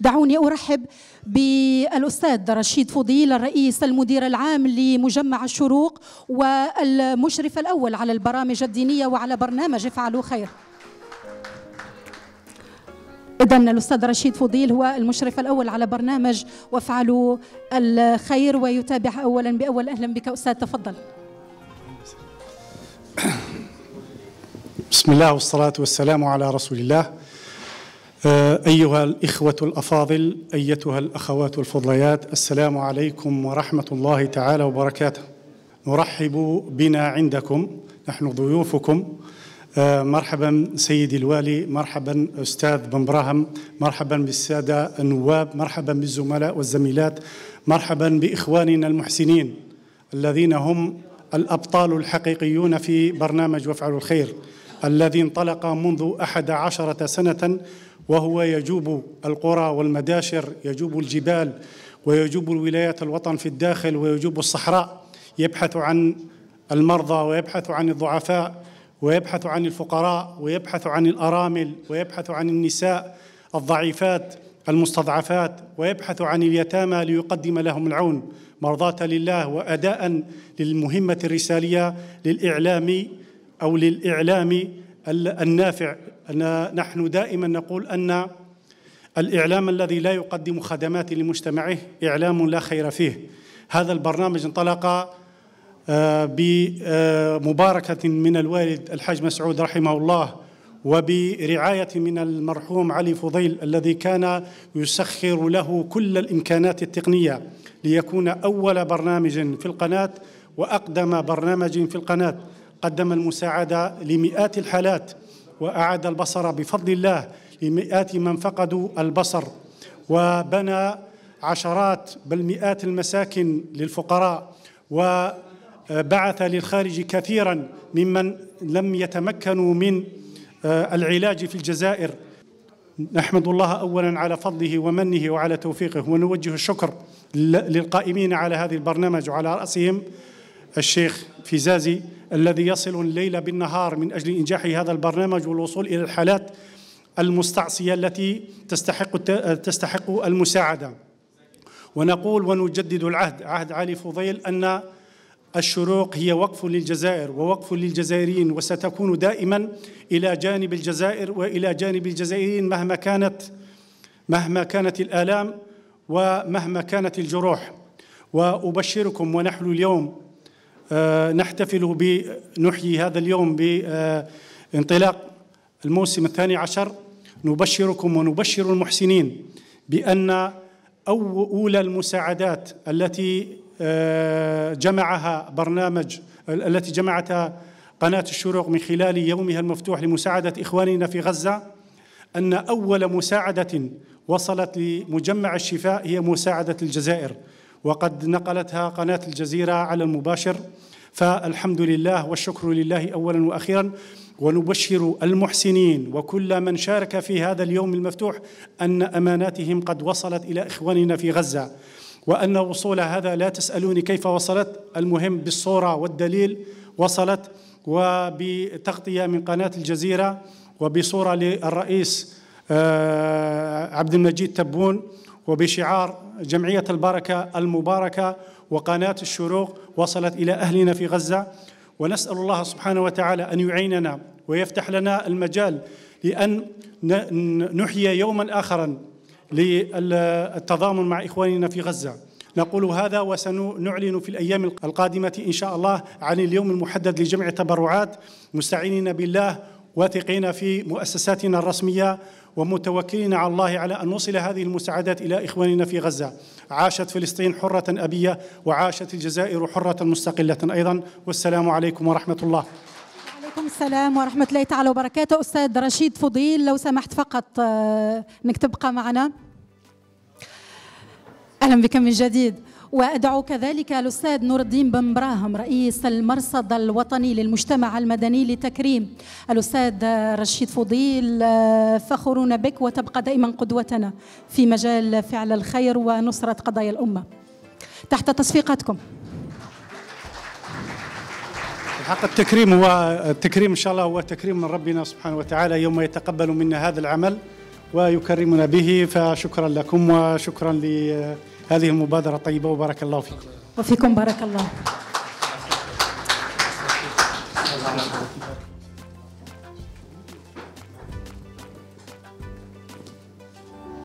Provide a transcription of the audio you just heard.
دعوني ارحب بالاستاذ رشيد فضيل الرئيس المدير العام لمجمع الشروق والمشرف الاول على البرامج الدينيه وعلى برنامج افعلوا خير. إذا الأستاذ رشيد فضيل هو المشرف الأول على برنامج وافعلوا الخير ويتابع أولا بأول أهلا بك أستاذ تفضل. بسم الله والصلاة والسلام على رسول الله آه، أيها الإخوة الأفاضل أيتها الأخوات الفضليات السلام عليكم ورحمة الله تعالى وبركاته نرحب بنا عندكم نحن ضيوفكم آه، مرحبا سيدي الوالي مرحبا أستاذ بن براهم مرحبا بالسادة النواب مرحبا بالزملاء والزميلات مرحبا بإخواننا المحسنين الذين هم الأبطال الحقيقيون في برنامج وافعلوا الخير الذي انطلق منذ أحد عشرة سنة وهو يجوب القرى والمداشر يجوب الجبال ويجوب الولايات الوطن في الداخل ويجوب الصحراء يبحث عن المرضى ويبحث عن الضعفاء ويبحث عن الفقراء ويبحث عن الارامل ويبحث عن النساء الضعيفات المستضعفات ويبحث عن اليتامى ليقدم لهم العون مرضاة لله وأداء للمهمة الرسالية للإعلام أو للإعلام النافع أن نحن دائما نقول أن الإعلام الذي لا يقدم خدمات لمجتمعه إعلام لا خير فيه هذا البرنامج انطلق آه، بمباركة من الوالد الحاج مسعود رحمه الله وبرعاية من المرحوم علي فضيل الذي كان يسخر له كل الإمكانات التقنية ليكون أول برنامج في القناة وأقدم برنامج في القناة قدم المساعدة لمئات الحالات وأعاد البصر بفضل الله لمئات من فقدوا البصر وبنى عشرات بل مئات المساكن للفقراء وبعث للخارج كثيرا ممن لم يتمكنوا من آه، العلاج في الجزائر نحمد الله اولا على فضله ومنه وعلى توفيقه ونوجه الشكر للقائمين على هذا البرنامج وعلى راسهم الشيخ فيزازي الذي يصل الليل بالنهار من أجل إنجاح هذا البرنامج والوصول إلى الحالات المستعصية التي تستحق تستحق المساعدة ونقول ونجدد العهد عهد علي فضيل أن الشروق هي وقف للجزائر ووقف للجزائريين وستكون دائما إلى جانب الجزائر وإلى جانب الجزائريين مهما كانت مهما كانت الآلام ومهما كانت الجروح وأبشركم ونحن اليوم آه، نحتفل بنحيي هذا اليوم بانطلاق الموسم الثاني عشر نبشركم ونبشر المحسنين بأن أو أولى المساعدات التي آه، جمعها برنامج التي جمعتها قناة الشروق من خلال يومها المفتوح لمساعدة إخواننا في غزة أن أول مساعدة وصلت لمجمع الشفاء هي مساعدة الجزائر وقد نقلتها قناة الجزيرة على المباشر فالحمد لله والشكر لله أولا وأخيرا ونبشر المحسنين وكل من شارك في هذا اليوم المفتوح أن أماناتهم قد وصلت إلى إخواننا في غزة وأن وصول هذا لا تسألوني كيف وصلت المهم بالصورة والدليل وصلت وبتغطية من قناة الجزيرة وبصورة للرئيس آه، عبد المجيد تبون وبشعار جمعية البركة المباركة وقناة الشروق وصلت إلى أهلنا في غزة ونسأل الله سبحانه وتعالى أن يعيننا ويفتح لنا المجال لأن نحيي يوما آخرا للتضامن مع إخواننا في غزة نقول هذا وسنعلن في الأيام القادمة إن شاء الله عن اليوم المحدد لجمع التبرعات مستعينين بالله واثقين في مؤسساتنا الرسمية ومتوكلين على الله على أن نوصل هذه المساعدات إلى إخواننا في غزة عاشت فلسطين حرة أبية وعاشت الجزائر حرة مستقلة أيضا والسلام عليكم ورحمة الله وعليكم السلام ورحمة الله تعالى وبركاته أستاذ رشيد فضيل لو سمحت فقط آه، أنك تبقى معنا أهلا بك من جديد وأدعو كذلك الأستاذ نور الدين بن براهم رئيس المرصد الوطني للمجتمع المدني لتكريم الأستاذ رشيد فضيل فخورون بك وتبقى دائما قدوتنا في مجال فعل الخير ونصرة قضايا الأمة تحت تصفيقاتكم حق التكريم هو التكريم إن شاء الله هو تكريم من ربنا سبحانه وتعالى يوم يتقبل منا هذا العمل ويكرمنا به فشكرا لكم وشكرا ل هذه المبادرة طيبة وبارك الله فيكم وفيكم بارك الله